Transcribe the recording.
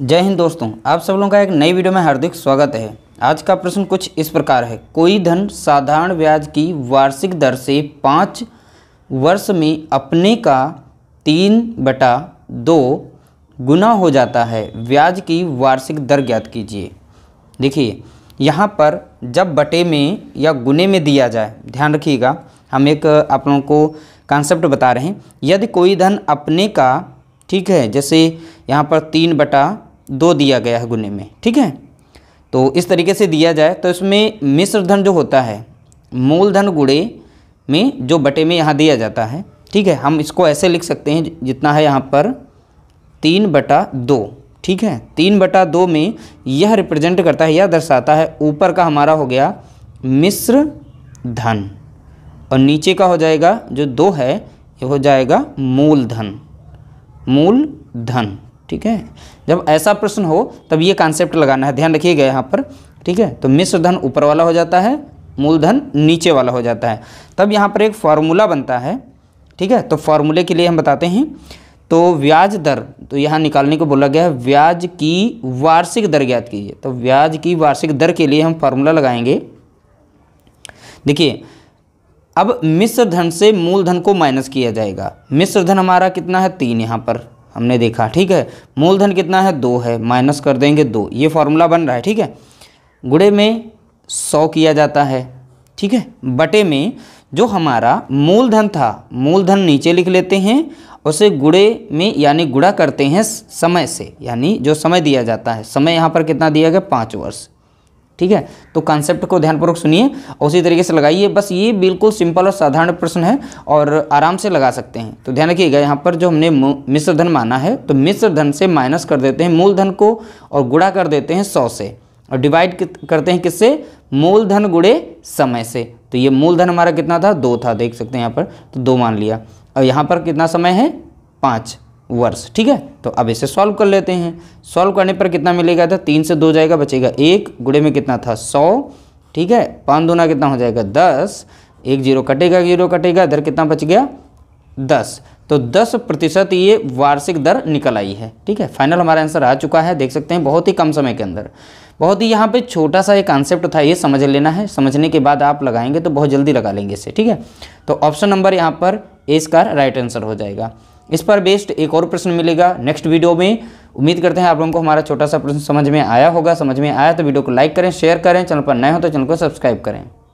जय हिंद दोस्तों आप सब लोगों का एक नई वीडियो में हार्दिक स्वागत है आज का प्रश्न कुछ इस प्रकार है कोई धन साधारण ब्याज की वार्षिक दर से पाँच वर्ष में अपने का तीन बटा दो गुना हो जाता है ब्याज की वार्षिक दर ज्ञात कीजिए देखिए यहाँ पर जब बटे में या गुने में दिया जाए ध्यान रखिएगा हम एक आप लोगों को कॉन्सेप्ट बता रहे हैं यदि कोई धन अपने का ठीक है जैसे यहाँ पर तीन बटा दो दिया गया है गुने में ठीक है तो इस तरीके से दिया जाए तो इसमें मिश्र धन जो होता है मूलधन गुड़े में जो बटे में यहाँ दिया जाता है ठीक है हम इसको ऐसे लिख सकते हैं जितना है यहाँ पर तीन बटा दो ठीक है तीन बटा दो में यह रिप्रेजेंट करता है यह दर्शाता है ऊपर का हमारा हो गया मिश्र धन और नीचे का हो जाएगा जो दो है यह हो जाएगा मूलधन मूल धन ठीक है जब ऐसा प्रश्न हो तब ये कॉन्सेप्ट लगाना है ध्यान रखिएगा यहाँ पर ठीक है तो मिश्र धन ऊपर वाला हो जाता है मूलधन नीचे वाला हो जाता है तब यहाँ पर एक फार्मूला बनता है ठीक है तो फार्मूले के लिए हम बताते हैं तो ब्याज दर तो यहाँ निकालने को बोला गया है ब्याज की वार्षिक दर ज्ञात कीजिए तो ब्याज की वार्षिक दर के लिए हम फार्मूला लगाएंगे देखिए अब मिश्र धन से मूलधन को माइनस किया जाएगा मिश्र धन हमारा कितना है तीन यहाँ पर हमने देखा ठीक है मूलधन कितना है दो है माइनस कर देंगे दो ये फॉर्मूला बन रहा है ठीक है गुड़े में सौ किया जाता है ठीक है बटे में जो हमारा मूलधन था मूलधन नीचे लिख लेते हैं उसे गुड़े में यानी गुड़ा करते हैं समय से यानी जो समय दिया जाता है समय यहाँ पर कितना दिया गया पाँच वर्ष ठीक है तो कॉन्सेप्ट को ध्यानपूर्वक सुनिए उसी तरीके से लगाइए बस ये बिल्कुल सिंपल और साधारण प्रश्न है और आराम से लगा सकते हैं तो ध्यान रखिएगा यहाँ पर जो हमने मिश्र धन माना है तो मिश्र धन से माइनस कर देते हैं मूलधन को और गुणा कर देते हैं सौ से और डिवाइड करते हैं किससे मूलधन गुड़े समय से तो ये मूलधन हमारा कितना था दो था देख सकते हैं यहाँ पर तो दो मान लिया और यहाँ पर कितना समय है पाँच वर्ष ठीक है तो अब इसे सॉल्व कर लेते हैं सॉल्व करने पर कितना मिलेगा था तो तीन से दो जाएगा बचेगा एक गुड़े में कितना था सौ ठीक है पाँच दूना कितना हो जाएगा दस एक जीरो कटेगा जीरो कटेगा इधर कितना बच गया दस तो दस प्रतिशत ये वार्षिक दर निकल आई है ठीक है फाइनल हमारा आंसर आ चुका है देख सकते हैं बहुत ही कम समय के अंदर बहुत ही यहाँ पे छोटा सा एक कॉन्सेप्ट था ये समझ लेना है समझने के बाद आप लगाएंगे तो बहुत जल्दी लगा लेंगे इसे ठीक है तो ऑप्शन नंबर यहाँ पर ए इसका राइट आंसर हो जाएगा इस पर बेस्ड एक और प्रश्न मिलेगा नेक्स्ट वीडियो में उम्मीद करते हैं आप लोगों को हमारा छोटा सा प्रश्न समझ में आया होगा समझ में आया तो वीडियो को लाइक करें शेयर करें चैनल पर नए हो तो चैनल को सब्सक्राइब करें